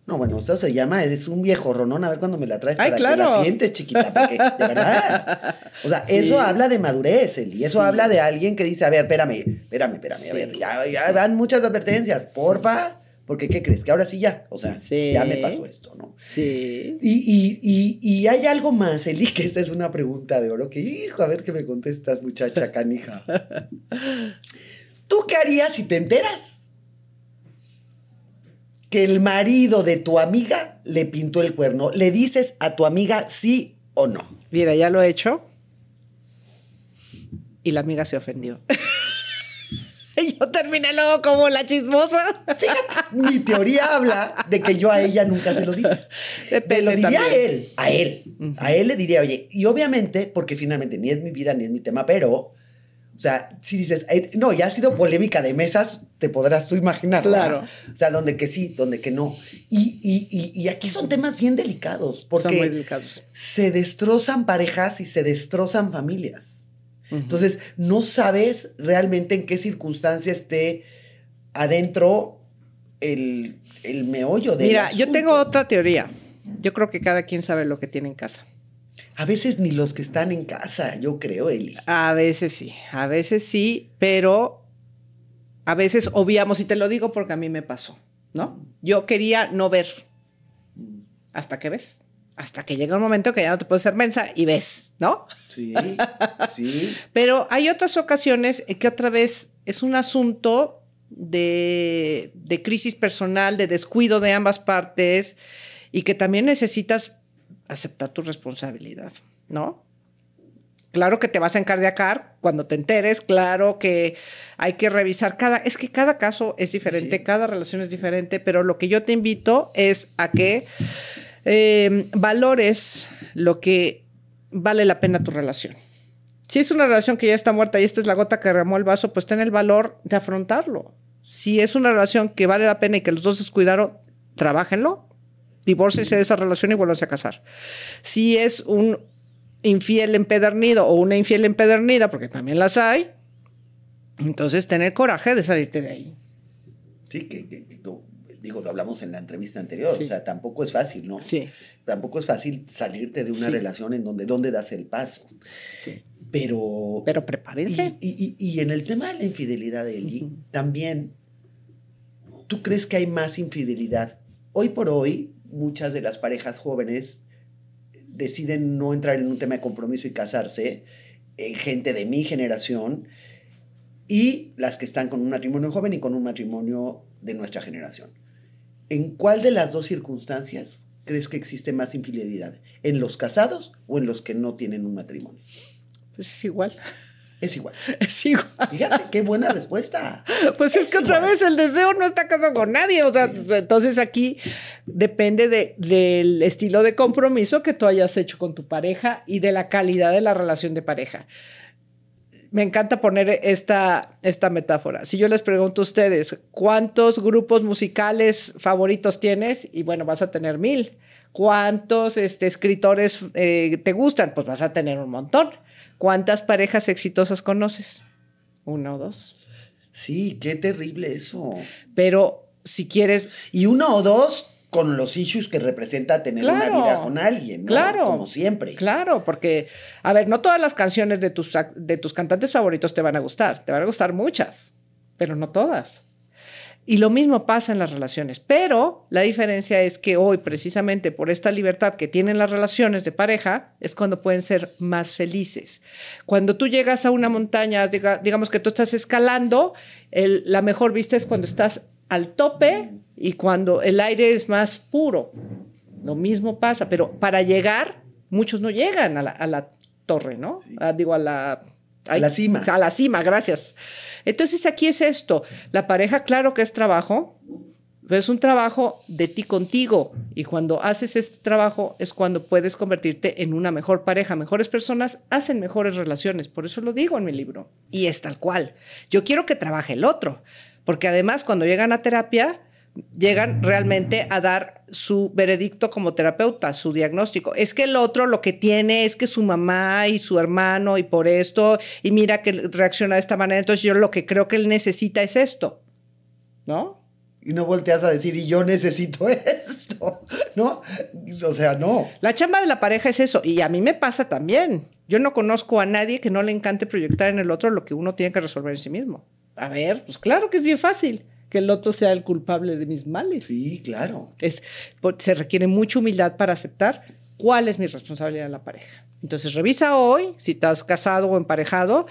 No, bueno, eso se llama, es un viejo ronón, a ver cuando me la traes Ay, para claro. la sientes, chiquita, porque, de verdad. O sea, eso habla de madurez, Eli, eso habla de alguien que dice, a ver, espérame, espérame, espérame, a ver, ya, van muchas advertencias, porfa, porque ¿qué crees? Que ahora sí ya, o sea, ya me pasó esto, ¿no? Sí. Y, y, hay algo más, Eli, que esta es una pregunta de oro, que hijo, a ver qué me contestas, muchacha canija. ¿Tú qué harías si te enteras? que el marido de tu amiga le pintó el cuerno. ¿Le dices a tu amiga sí o no? Mira, ya lo he hecho. Y la amiga se ofendió. yo terminé luego como la chismosa. mi teoría habla de que yo a ella nunca se lo dije. pero lo diría a él, a él. A él le diría, oye, y obviamente, porque finalmente ni es mi vida ni es mi tema, pero o sea, si dices, no, ya ha sido polémica de mesas, te podrás tú imaginar. Claro. O sea, donde que sí, donde que no. Y, aquí son temas bien delicados, porque se destrozan parejas y se destrozan familias. Entonces, no sabes realmente en qué circunstancia esté adentro el, el meollo de... Mira, yo tengo otra teoría. Yo creo que cada quien sabe lo que tiene en casa. A veces ni los que están en casa, yo creo, Eli. A veces sí, a veces sí, pero a veces obviamos, y te lo digo porque a mí me pasó, ¿no? Yo quería no ver hasta que ves hasta que llega un momento que ya no te puedes hacer mensa y ves, ¿no? Sí, sí. Pero hay otras ocasiones en que otra vez es un asunto de, de, crisis personal, de descuido de ambas partes y que también necesitas aceptar tu responsabilidad, ¿no? Claro que te vas a encardiacar cuando te enteres, claro que hay que revisar cada, es que cada caso es diferente, cada relación es diferente, pero lo que yo te invito es a que em, valores lo que vale la pena tu relación. Si es una relación que ya está muerta y esta es la gota que remó el vaso, pues ten el valor de afrontarlo. Si es una relación que vale la pena y que los dos cuidaron, trabájenlo. Divórcese de esa relación y vuelvanse a casar. Si es un infiel empedernido o una infiel empedernida, porque también las hay, entonces tener coraje de salirte de ahí. Sí, que, que, digo, lo hablamos en la entrevista anterior, o sea, tampoco es fácil, ¿no? Sí. Tampoco es fácil salirte de una relación en donde, donde das el paso. Sí. Pero... Pero prepárense. Y, y, y, en el tema de la infidelidad, Eli, también, ¿tú crees que hay más infidelidad hoy por hoy muchas de las parejas jóvenes deciden no entrar en un tema de compromiso y casarse, en eh, gente de mi generación, y las que están con un matrimonio joven y con un matrimonio de nuestra generación. ¿En cuál de las dos circunstancias crees que existe más infidelidad? ¿En los casados o en los que no tienen un matrimonio? Pues es igual. Es igual. Es igual. Fíjate, qué buena respuesta. Pues es, que otra vez el deseo no está casado con nadie. O sea, entonces aquí depende del estilo de compromiso que tú hayas hecho con tu pareja y de la calidad de la relación de pareja. Me encanta poner esta, esta metáfora. Si yo les pregunto a ustedes, ¿cuántos grupos musicales favoritos tienes? Y bueno, vas a tener mil. ¿Cuántos este, escritores eh, te gustan? Pues vas a tener un montón. ¿Cuántas parejas exitosas conoces? Una o dos. Sí, qué terrible eso. Pero si quieres. Y uno o dos con los issues que representa tener una vida con alguien, ¿no? claro, como siempre. Claro, porque, a ver, no todas las canciones de tus, de tus cantantes favoritos te van a gustar, te van a gustar muchas, pero no todas. Y lo mismo pasa en las relaciones, pero la diferencia es que hoy, precisamente por esta libertad que tienen las relaciones de pareja, es cuando pueden ser más felices. Cuando tú llegas a una montaña, digamos que tú estás escalando, la mejor vista es cuando estás al tope y cuando el aire es más puro. Lo mismo pasa, pero para llegar, muchos no llegan a la, torre, ¿no? Ah, digo, a la a la cima. A la cima, gracias. Entonces aquí es esto. La pareja, claro que es trabajo, pero es un trabajo de ti contigo. Y cuando haces este trabajo es cuando puedes convertirte en una mejor pareja. Mejores personas hacen mejores relaciones. Por eso lo digo en mi libro. Y es tal cual. Yo quiero que trabaje el otro. Porque además cuando llegan a terapia, llegan realmente a dar su veredicto como terapeuta, su diagnóstico. Es que el otro lo que tiene es que su mamá y su hermano y por esto, y mira que reacciona de esta manera, entonces yo lo que creo que él necesita es esto, ¿no? Y no volteas a decir, y yo necesito esto, ¿no? O sea, no. La chamba de la pareja es eso, y a mí me pasa también. Yo no conozco a nadie que no le encante proyectar en el otro lo que uno tiene que resolver en sí mismo. A ver, pues claro que es bien fácil que el otro sea el culpable de mis males. Sí, claro. Es, se requiere mucha humildad para aceptar cuál es mi responsabilidad en la pareja. Entonces revisa hoy, si estás casado o emparejado,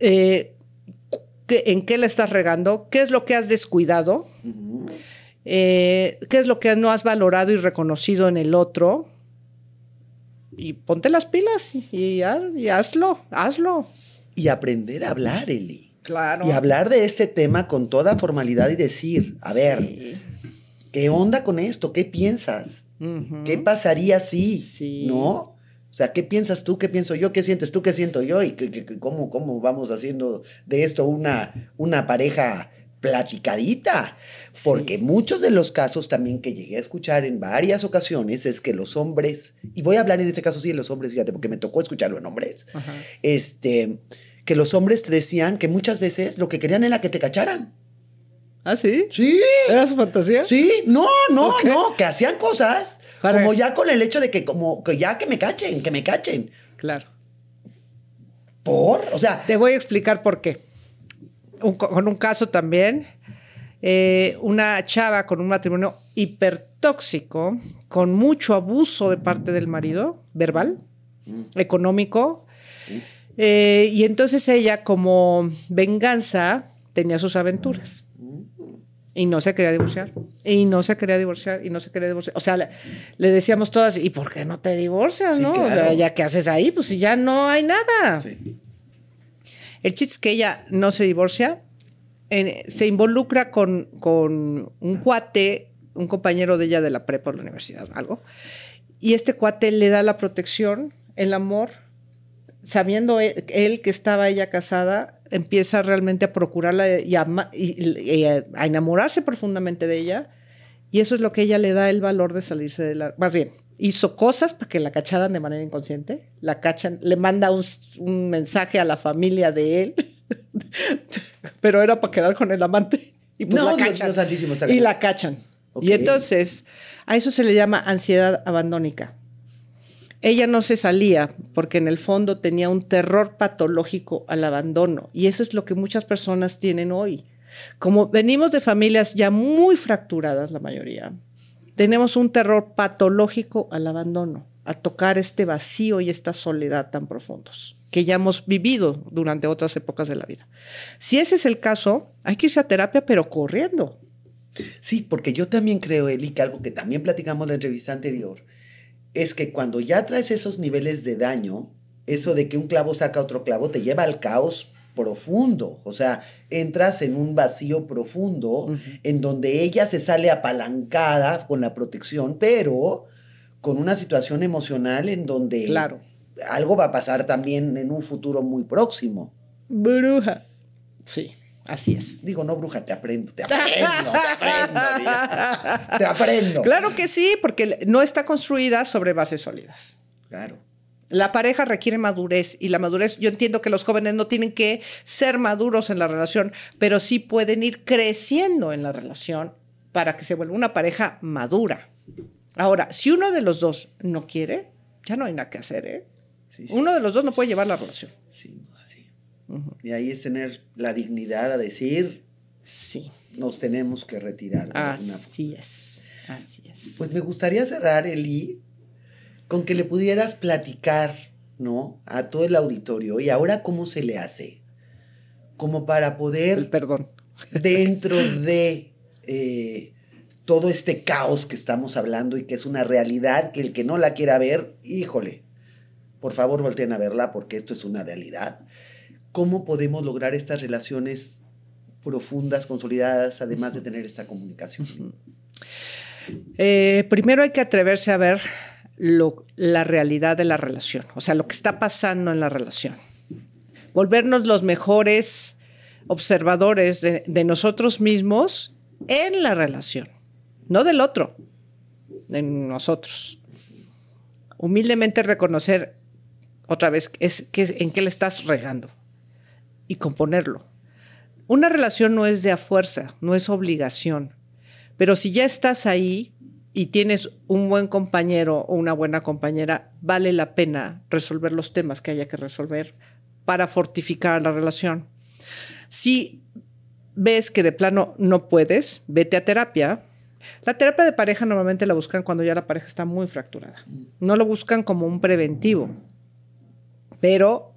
eh, en qué le estás regando, qué es lo que has descuidado, eh, qué es lo que no has valorado y reconocido en el otro. Y ponte las pilas y, y hazlo, hazlo. Y aprender a hablar, Eli. Y hablar de este tema con toda formalidad y decir, a ver, ¿qué onda con esto? ¿Qué piensas? ¿Qué pasaría si? ¿No? O sea, ¿qué piensas tú? ¿Qué pienso yo? ¿Qué sientes tú? ¿Qué siento yo? ¿Y cómo, vamos haciendo de esto una, una pareja platicadita? Porque muchos de los casos también que llegué a escuchar en varias ocasiones es que los hombres, y voy a hablar en este caso sí de los hombres, fíjate, porque me tocó escucharlo en hombres, este que los hombres te decían que muchas veces lo que querían era que te cacharan. ¿Ah, sí? Sí. ¿Era su fantasía? Sí, no, no, no, que hacían cosas como ya con el hecho de que como que ya que me cachen, que me cachen. Claro. ¿Por? O sea, te voy a explicar por qué. con un caso también, eh, una chava con un matrimonio hipertóxico, con mucho abuso de parte del marido, verbal, mm. económico, mm. Eh, y entonces ella, como venganza, tenía sus aventuras. Y no se quería divorciar. Y no se quería divorciar. Y no se quería divorciar. O sea, le, decíamos todas, ¿y por qué no te divorcias? ¿no? O sea, ¿ya qué haces ahí? Pues ya no hay nada. El chiste es que ella no se divorcia. se involucra con, con un cuate, un compañero de ella de la prepa o la universidad, algo. Y este cuate le da la protección, el amor sabiendo e, él, que estaba ella casada, empieza realmente a procurarla y a, enamorarse profundamente de ella. Y eso es lo que ella le da el valor de salirse de la... Más bien, hizo cosas para que la cacharan de manera inconsciente. La cachan, le manda un, mensaje a la familia de él, pero era para quedar con el amante. Y pues la cachan. y la cachan. Y entonces, a eso se le llama ansiedad abandónica. Ella no se salía porque en el fondo tenía un terror patológico al abandono y eso es lo que muchas personas tienen hoy. Como venimos de familias ya muy fracturadas, la mayoría, tenemos un terror patológico al abandono, a tocar este vacío y esta soledad tan profundos que ya hemos vivido durante otras épocas de la vida. Si ese es el caso, hay que irse a terapia, pero corriendo. Sí, porque yo también creo, Eli, que algo que también platicamos en la entrevista anterior, es que cuando ya traes esos niveles de daño, eso de que un clavo saca otro clavo te lleva al caos profundo, o sea, entras en un vacío profundo en donde ella se sale apalancada con la protección, pero con una situación emocional en donde claro. algo va a pasar también en un futuro muy próximo. Bruja. Sí. Así es. Digo, no, bruja, te aprendo, te aprendo, te aprendo. Claro que sí, porque no está construida sobre bases sólidas. Claro. La pareja requiere madurez y la madurez, yo entiendo que los jóvenes no tienen que ser maduros en la relación, pero sí pueden ir creciendo en la relación para que se vuelva una pareja madura. Ahora, si uno de los dos no quiere, ya no hay nada que hacer, ¿eh? sí. Uno de los dos no puede llevar la relación. Sí. Y ahí es tener la dignidad a decir, sí. nos tenemos que retirar. así es, así es. Pues me gustaría cerrar, Eli, con que le pudieras platicar, ¿no? A todo el auditorio. ¿Y ahora cómo se le hace? Como para poder... perdón. Dentro de... Eh, todo este caos que estamos hablando y que es una realidad que el que no la quiera ver, híjole, por favor volteen a verla porque esto es una realidad. ¿Cómo podemos lograr estas relaciones profundas, consolidadas, además de tener esta comunicación? Eh, primero hay que atreverse a ver la realidad de la relación, o sea, lo que está pasando en la relación. Volvernos los mejores observadores de, nosotros mismos en la relación, no del otro, en nosotros. Humildemente reconocer otra vez es, que, en qué le estás regando y componerlo. Una relación no es de a fuerza, no es obligación, pero si ya estás ahí y tienes un buen compañero o una buena compañera, vale la pena resolver los temas que haya que resolver para fortificar la relación. Si ves que de plano no puedes, vete a terapia, la terapia de pareja normalmente la buscan cuando ya la pareja está muy fracturada. No lo buscan como un preventivo, pero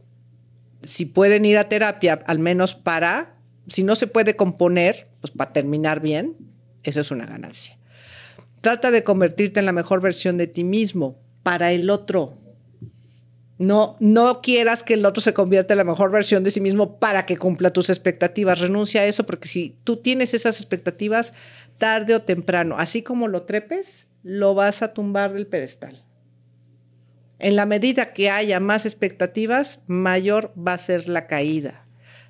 si pueden ir a terapia, al menos para, si no se puede componer, pues para terminar bien, eso es una ganancia. Trata de convertirte en la mejor versión de ti mismo para el otro. No, no quieras que el otro se convierta en la mejor versión de sí mismo para que cumpla tus expectativas. Renuncia a eso porque si tú tienes esas expectativas tarde o temprano, así como lo trepes, lo vas a tumbar del pedestal. En la medida que haya más expectativas, mayor va a ser la caída.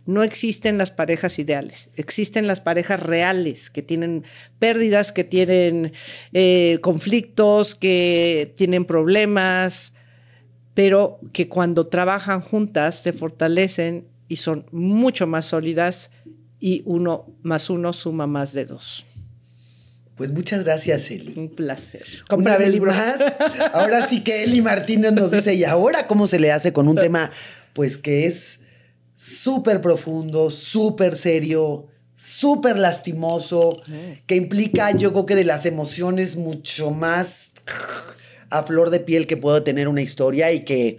No existen las parejas ideales, existen las parejas reales que tienen pérdidas, que tienen eh, conflictos, que tienen problemas, pero que cuando trabajan juntas se fortalecen y son mucho más sólidas y uno más uno suma más de dos. Pues muchas gracias, Eli. Un placer. Una vez libro. más. Ahora sí que Eli Martínez nos dice, ¿y ahora cómo se le hace con un tema? Pues que es súper profundo, súper serio, súper lastimoso, que implica, yo creo que de las emociones mucho más a flor de piel que puedo tener una historia y que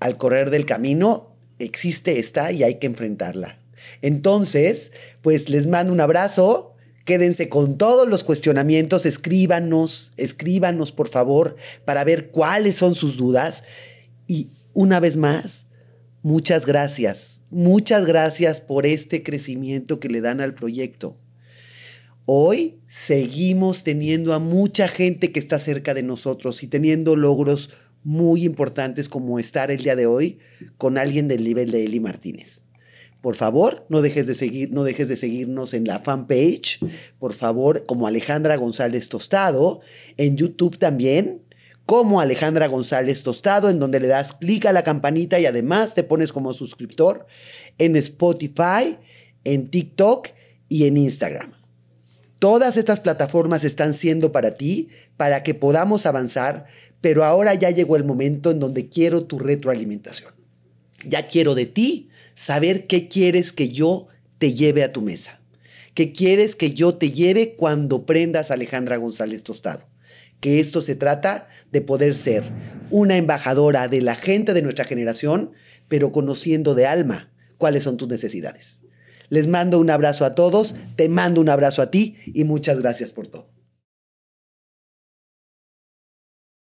al correr del camino existe, esta y hay que enfrentarla. Entonces, pues les mando un abrazo Quédense con todos los cuestionamientos, escríbanos, escríbanos por favor para ver cuáles son sus dudas. Y una vez más, muchas gracias, muchas gracias por este crecimiento que le dan al proyecto. Hoy seguimos teniendo a mucha gente que está cerca de nosotros y teniendo logros muy importantes como estar el día de hoy con alguien del nivel de Eli Martínez por favor, no dejes de seguir, no dejes de seguirnos en la fanpage, por favor, como Alejandra González Tostado, en YouTube también, como Alejandra González Tostado, en donde le das clic a la campanita y además te pones como suscriptor en Spotify, en TikTok y en Instagram. Todas estas plataformas están siendo para ti, para que podamos avanzar, pero ahora ya llegó el momento en donde quiero tu retroalimentación. Ya quiero de ti saber qué quieres que yo te lleve a tu mesa. ¿Qué quieres que yo te lleve cuando prendas Alejandra González Tostado? Que esto se trata de poder ser una embajadora de la gente de nuestra generación, pero conociendo de alma cuáles son tus necesidades. Les mando un abrazo a todos, te mando un abrazo a ti y muchas gracias por todo.